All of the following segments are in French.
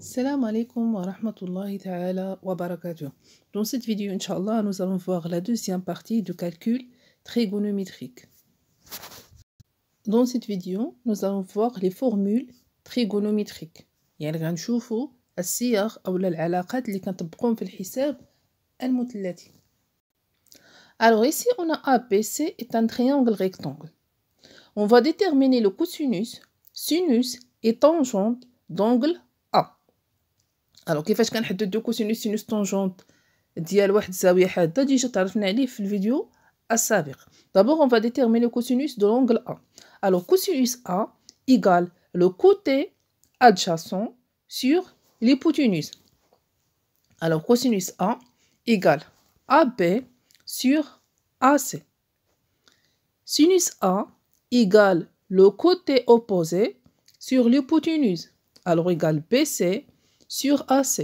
Salam alaikum wa rahmatullahi ta'ala wa barakatuh. Dans cette vidéo, Inch'Allah, nous allons voir la deuxième partie du calcul trigonométrique. Dans cette vidéo, nous allons voir les formules trigonométriques. les relations Alors ici, on a ABC est un triangle rectangle. On va déterminer le cosinus, sinus et tangente d'angle alors, qu'est-ce qu'on a de cosinus-sinus tangente D'abord, on va déterminer le cosinus de l'angle A. Alors, cosinus A égale le côté adjacent sur l'hypoténuse. Alors, cosinus A égale AB sur AC. Sinus A égale le côté opposé sur l'hypoténuse. Alors, égale BC sur AC.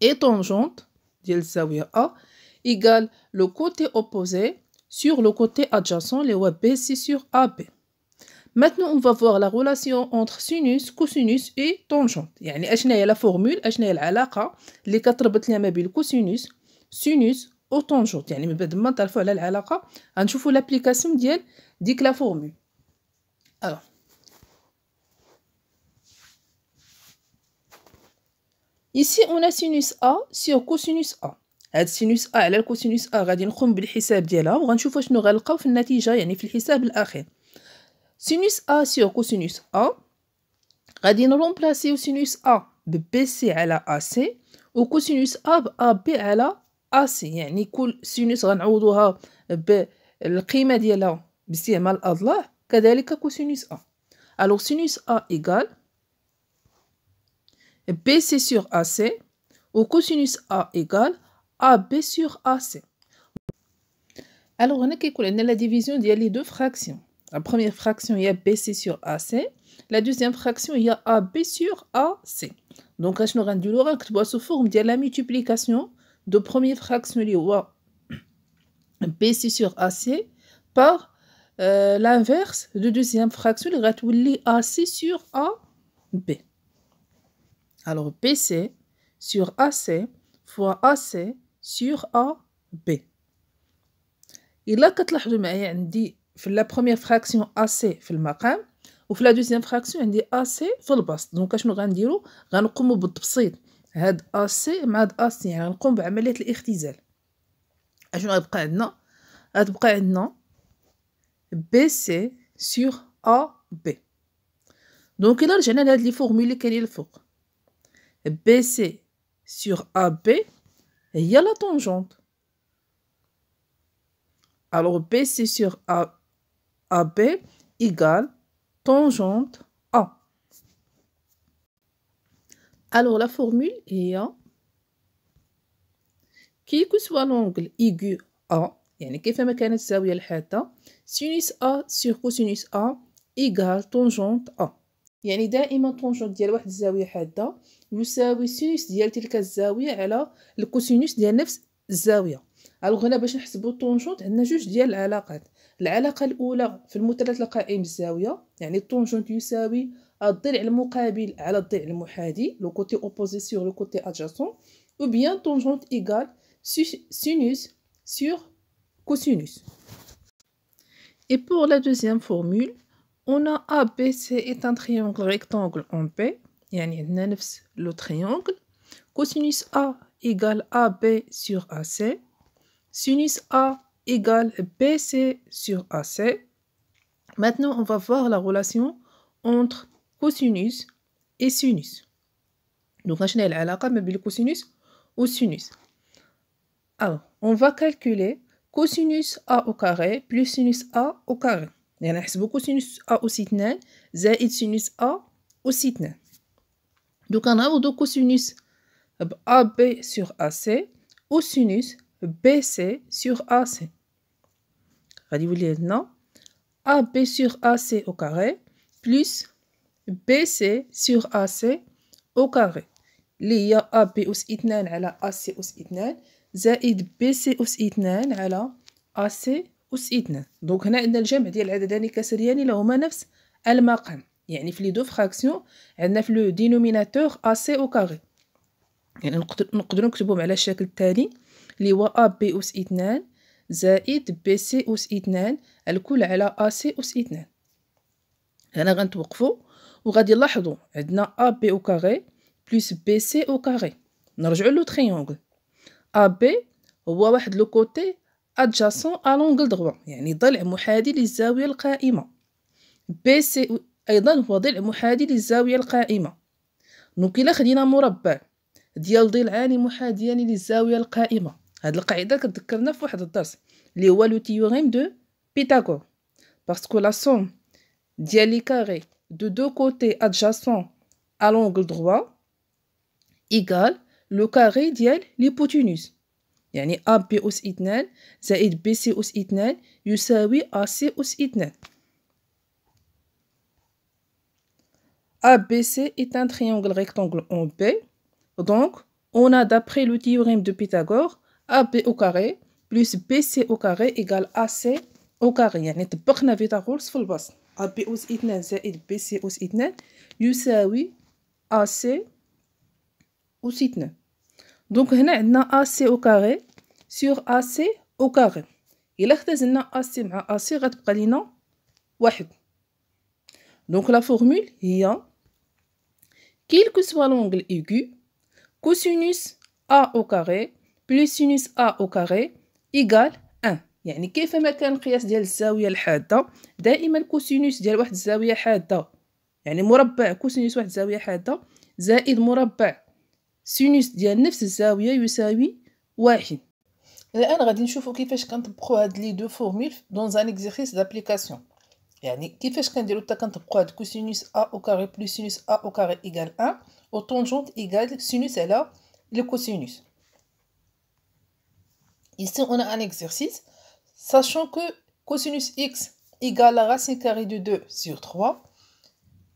Et tangente, dit A, égale le côté opposé sur le côté adjacent, le web BC sur AB. Maintenant, on va voir la relation entre sinus, cosinus et tangente. Il y a la formule, y a la alaqa, les quatre le cosinus, sinus, ou tangente. Yani, on va voir l'application de la formule. Alors, Ici, on a sinus A sur cosinus A. هاد سينوس ا على الكوسينوس ا غادي نقوم بالحساب ديالها وغنشوفوا شنو غنلقاو في النتيجه يعني في الحساب الاخير سينوس ا سيغ كوسينوس ا غادي نرومبلاسيو سينوس ا بي سي على ا سي وكوسينوس ا بأ بي على ا سي يعني كل سينوس غنعوضوها بالقيمه ديالها باستعمال الاضلاع كذلك كوسينوس ا الوغ سينوس ا ايغال BC sur AC au cosinus A égale AB sur AC. Alors, on a la division il y a les deux fractions. La première fraction, il y a BC sur AC. La deuxième fraction, il y a AB sur AC. Donc, je rends du l'oracle, sous forme de la multiplication de première fraction, il y BC sur AC par euh, l'inverse de deuxième fraction, il y a AC sur AB. Alors BC sur AC fois AC sur AB. إلا كتلاحظوا معايا عندي في لا بروميير فراكسيون AC في المقام وفي لا دوزيام فراكسيون عندي AC في البسط دونك اشنو غنديرو غنقومو بالتبسيط هاد AC مع هاد AC يعني غنقوم بعمليه الاختزال اشنو غيبقى عندنا غتبقى عندنا BC sur AB دونك donc رجعنا لهاد لي qui اللي كاينين الفوق BC sur AB, il y a la tangente. Alors BC sur AB égale tangente A. Alors la formule est A. Quel que soit l'angle aigu A, يعني كانت sinus A sur cosinus A égale tangente A. يعني دائما طونجون ديال واحد الزاويه حاده يساوي سينوس ديال تلك الزاويه على الكوسينوس ديال نفس الزاويه الوغ هنا باش نحسبوا الطونجونت عندنا جوج ديال العلاقات العلاقه الاولى في المثلث القائم بالزاويه يعني الطونجونت يساوي الضلع المقابل على الضلع المحادي لو كوتي اوبوزي سور لو كوتي ادجاسون او بيان طونجون égale سينوس سيغ كوسينوس Et pour la deuxième formule, On a ABC est un triangle rectangle en P. يعني عندنا le triangle. Cosinus A égale AB sur AC. Sinus A égale BC sur AC. Maintenant, on va voir la relation entre cosinus et sinus. Donc, on la relation cosinus ou sinus. Alors, on va calculer cosinus A au carré plus sinus A au carré. يعني نحسبو كوسينوس أ أوس اثنان زائد سينوس أ أوس اثنان دوكا نعوضو كوسينوس ب أ بي سور أ سي أو سينوس ب سي سور أ سي غادي يولي عندنا أ بي سور أ سي أو كاغي بلس ب سي سور أ سي أو كاغي لي هي أ ب أوس اثنان على أ سي أوس اثنان زائد ب سي أوس اثنان على أ سي أس إتنان دونك هنا عندنا الجمع ديال عددان كسريان لهما نفس المقام يعني في لي دو فخاكسيون عندنا في لو دينوميناتور أ سي أو كاغي يعني نقدرو نكتبوهم على الشكل التالي لي هو أ بي أس إتنان زائد بي سي أس إتنان الكل على أ سي أس إتنان هنا غنتوقفو وغادي لاحظو عندنا أ بي أو كاغي بليس بي سي أو كاغي نرجعو لو تخيونكل أ بي هو واحد لو كوتي adjacent à l'angle droit يعني ضلع محادي للزاوية القائمة سي أيضا هو ضلع محادي للزاوية القائمة دونك إلا خدينا مربع ديال ضلعان محاديان للزاوية القائمة هاد القاعدة كتذكرنا في واحد الدرس اللي هو لو تيوريم دو بيتاغور باسكو لا سوم ديال لي كاري دو دو كوتي ادجاسون à l'angle droit égale لو كاغي ديال بوتينوس يعني ABC est un triangle rectangle en B. Donc, on a d'après le théorème de Pythagore, AB au carré plus BC au carré égale AC au carré. BC AC Donc on a AC au carré سور أ سي أو كاغي إلا اختزلنا أ سي مع أ سي غتبقى لينا واحد دونك لا فورمول هي كيل كو سوا لونغل إيغو كوسينوس أ أو كاغي بلس سينوس أ أو كاغي إيكال يعني كيف ما كان القياس ديال الزاوية الحادة دائما كوسينوس ديال واحد الزاوية حادة يعني مربع كوسينوس واحد الزاوية حادة زائد مربع سينوس ديال نفس الزاوية يساوي واحد L'Andra Dinshuffou qui fait qu'on peut ajouter deux formules dans un exercice d'application. Il fait qu'on peut ajouter deux formules quand peut cosinus a au carré plus sinus a au carré égale 1 au tangente égale sinus et là le cosinus. Ici on a un exercice sachant que cosinus x égale la racine carré de 2 sur 3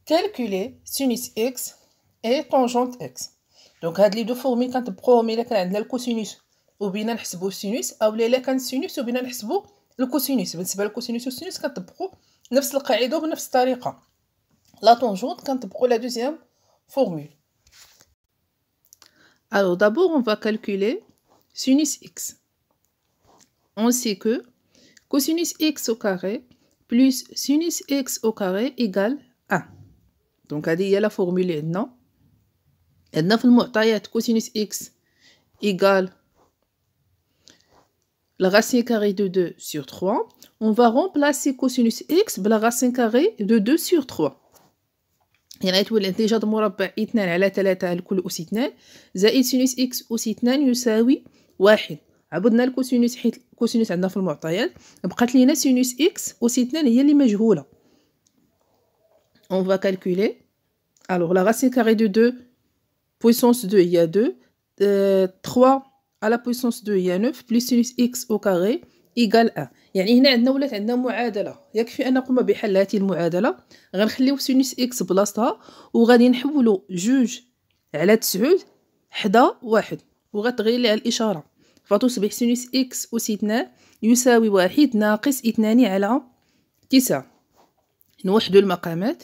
calculer sinus x et tangente x. Donc nous de formules quand on deux formules pour on deux cosinus. وبينا نحسبو السينوس او formule. كان سينوس وبينا نحسبو الكوسينوس بالنسبه للكوسينوس والسينوس كنطبقو نفس القاعده وبنفس الطريقه لا طونجونت كنطبقو لا دوزيام فورمول Alors d'abord, on va calculer sinus x. On sait que cosinus x au carré plus sinus x au carré égale 1. Donc, il y a la formule non. Et dans le cosinus x égale la racine carrée de 2 sur 3, on va remplacer cosinus x par la racine carrée de 2 sur 3. يعني تولي انتجار مربع 2 على 3 الكل أس 2 زائد سينوس إكس أس 2 يساوي واحد عبدنا الكوسينوس حيت الكوسينوس عندنا في المعطيات بقات لينا سينوس إكس أس 2 هي اللي مجهولة on va calculer alors la racine carrée de 2 puissance 2 il y a 2 3 à la puissance 2 هي 9 بليس سينوس إكس أو كاغي إيكال 1 يعني هنا عندنا ولات عندنا معادلة يكفي أن نقوم بحل هذه المعادلة غنخليو سينوس إكس بلاصتها وغادي نحولو جوج على تسعود حدا واحد وغتغير لي الإشارة فتصبح سينوس إكس أوس اثنان يساوي واحد ناقص اثنان على تسعة نوحدو المقامات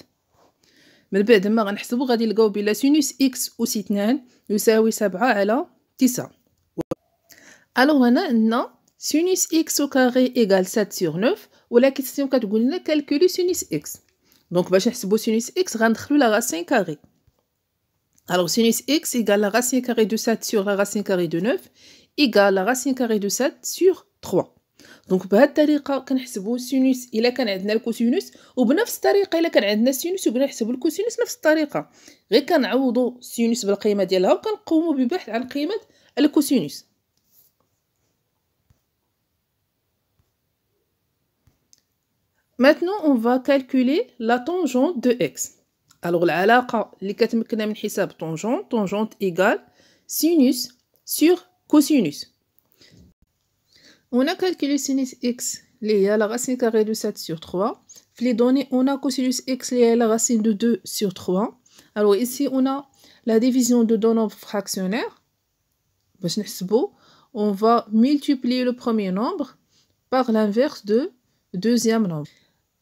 من بعد ما غنحسبو غادي نلقاو بلا سينوس إكس أوس اثنان يساوي سبعة على تسعة الوغ هنا عندنا سينوس اكس او كاري ايغال 7 سور 9 ولا كيسيون كتقول لنا كالكولي سينوس اكس دونك باش نحسبو سينوس اكس غندخلو لا راسين كاري الوغ سينوس اكس ايغال لا راسين كاري دو 7 سور لا راسين كاري دو 9 ايغال لا راسين كاري دو 7 سور 3 دونك بهذه الطريقه كنحسبو سينوس الا كان عندنا الكوسينوس وبنفس الطريقه الا كان عندنا السينوس نحسبو الكوسينوس نفس الطريقه غير كنعوضو السينوس بالقيمه ديالها وكنقوموا ببحث عن قيمه الكوسينوس Maintenant, on va calculer la tangente de x. Alors, la alaqa, les la tangente, tangente égale sinus sur cosinus. On a calculé sinus x, à la racine carrée de 7 sur 3. Les données, on a cosinus x, à la racine de 2 sur 3. Alors ici, on a la division de deux nombres fractionnaires. On va multiplier le premier nombre par l'inverse de deuxième nombre.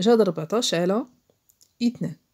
جذر 14 على 2